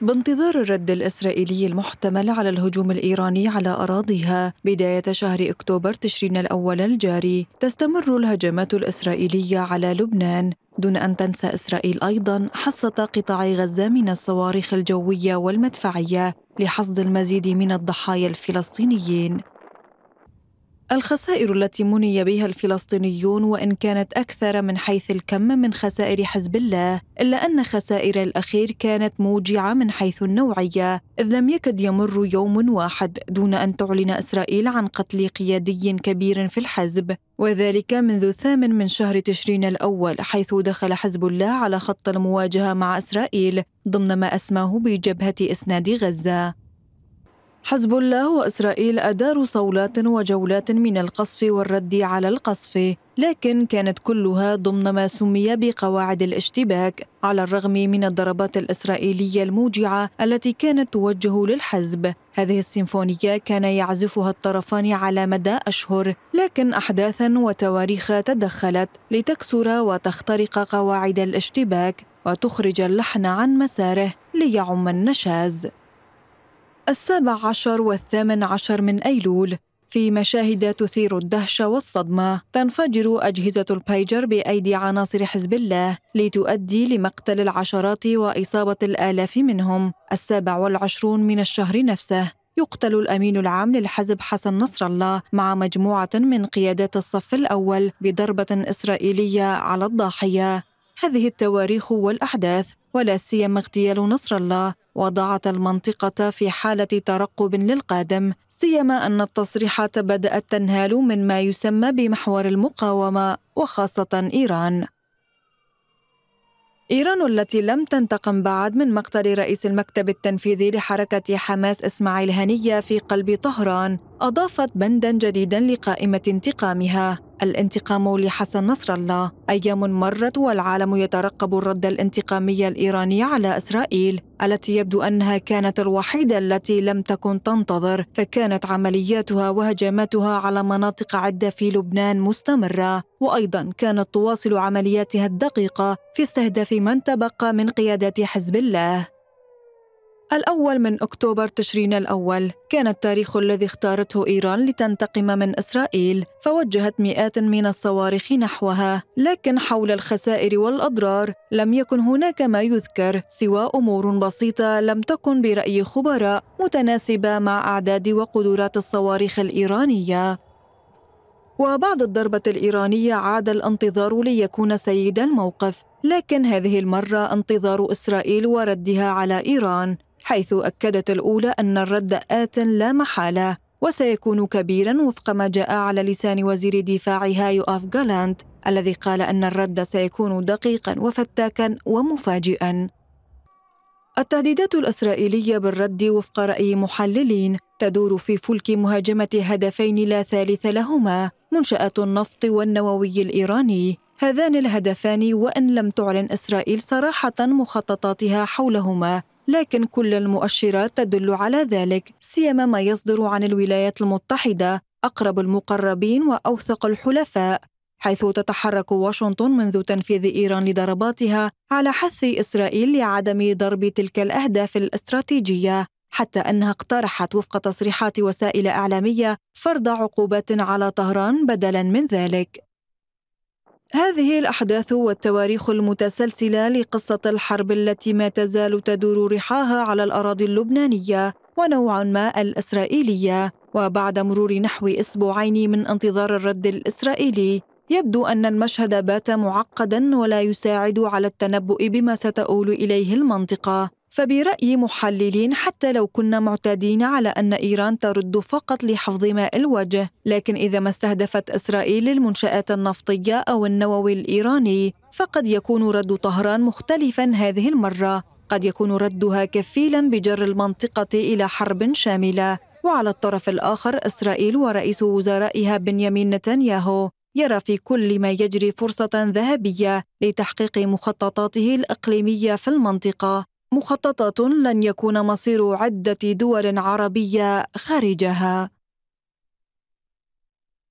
بانتظار الرد الإسرائيلي المحتمل على الهجوم الإيراني على أراضيها بداية شهر أكتوبر تشرين الأول الجاري تستمر الهجمات الإسرائيلية على لبنان دون أن تنسى إسرائيل أيضا حصة قطاع غزة من الصواريخ الجوية والمدفعية لحصد المزيد من الضحايا الفلسطينيين الخسائر التي مني بها الفلسطينيون وان كانت اكثر من حيث الكم من خسائر حزب الله الا ان خسائر الاخير كانت موجعه من حيث النوعيه اذ لم يكد يمر يوم واحد دون ان تعلن اسرائيل عن قتل قيادي كبير في الحزب وذلك منذ الثامن من شهر تشرين الاول حيث دخل حزب الله على خط المواجهه مع اسرائيل ضمن ما اسماه بجبهه اسناد غزه حزب الله وإسرائيل أداروا صولات وجولات من القصف والرد على القصف لكن كانت كلها ضمن ما سمي بقواعد الاشتباك على الرغم من الضربات الإسرائيلية الموجعة التي كانت توجه للحزب هذه السيمفونية كان يعزفها الطرفان على مدى أشهر لكن أحداثا وتواريخ تدخلت لتكسر وتخترق قواعد الاشتباك وتخرج اللحن عن مساره ليعم النشاز السابع عشر والثامن عشر من أيلول في مشاهد تثير الدهشة والصدمة تنفجر أجهزة البايجر بأيدي عناصر حزب الله لتؤدي لمقتل العشرات وإصابة الآلاف منهم السابع والعشرون من الشهر نفسه يقتل الأمين العام للحزب حسن نصر الله مع مجموعة من قيادات الصف الأول بضربة إسرائيلية على الضاحية هذه التواريخ والأحداث ولا سيما اغتيال نصر الله وضعت المنطقة في حالة ترقب للقادم سيما أن التصريحات بدأت تنهال من ما يسمى بمحور المقاومة وخاصة إيران إيران التي لم تنتقم بعد من مقتل رئيس المكتب التنفيذي لحركة حماس إسماعيل هنية في قلب طهران أضافت بندا جديدا لقائمة انتقامها الانتقام لحسن نصر الله أيام مرت والعالم يترقب الرد الانتقامي الإيراني على إسرائيل التي يبدو أنها كانت الوحيدة التي لم تكن تنتظر فكانت عملياتها وهجماتها على مناطق عدة في لبنان مستمرة وأيضا كانت تواصل عملياتها الدقيقة في استهداف من تبقى من قيادات حزب الله الأول من أكتوبر تشرين الأول كان التاريخ الذي اختارته إيران لتنتقم من إسرائيل فوجهت مئات من الصواريخ نحوها لكن حول الخسائر والأضرار لم يكن هناك ما يذكر سوى أمور بسيطة لم تكن برأي خبراء متناسبة مع أعداد وقدرات الصواريخ الإيرانية وبعد الضربة الإيرانية عاد الانتظار ليكون سيد الموقف لكن هذه المرة انتظار إسرائيل وردها على إيران حيث أكدت الأولى أن الرد آت لا محالة وسيكون كبيرا وفق ما جاء على لسان وزير دفاعها يؤاف جالانت الذي قال أن الرد سيكون دقيقا وفتاكا ومفاجئا التهديدات الإسرائيلية بالرد وفق رأي محللين تدور في فلك مهاجمة هدفين لا ثالث لهما منشأة النفط والنووي الإيراني هذان الهدفان وان لم تعلن اسرائيل صراحه مخططاتها حولهما لكن كل المؤشرات تدل على ذلك سيما ما يصدر عن الولايات المتحدة أقرب المقربين وأوثق الحلفاء حيث تتحرك واشنطن منذ تنفيذ ايران لضرباتها على حث اسرائيل لعدم ضرب تلك الاهداف الاستراتيجيه حتى انها اقترحت وفق تصريحات وسائل اعلاميه فرض عقوبات على طهران بدلا من ذلك هذه الأحداث والتواريخ المتسلسلة لقصة الحرب التي ما تزال تدور رحاها على الأراضي اللبنانية ونوعا ما الإسرائيلية وبعد مرور نحو أسبوعين من انتظار الرد الإسرائيلي يبدو أن المشهد بات معقدا ولا يساعد على التنبؤ بما ستؤول إليه المنطقة فبرأي محللين حتى لو كنا معتادين على أن إيران ترد فقط لحفظ ماء الوجه لكن إذا ما استهدفت إسرائيل المنشآت النفطية أو النووي الإيراني فقد يكون رد طهران مختلفا هذه المرة قد يكون ردها كفيلا بجر المنطقة إلى حرب شاملة وعلى الطرف الآخر إسرائيل ورئيس وزرائها بنيامين نتنياهو يرى في كل ما يجري فرصة ذهبية لتحقيق مخططاته الإقليمية في المنطقة مخططات لن يكون مصير عدة دول عربية خارجها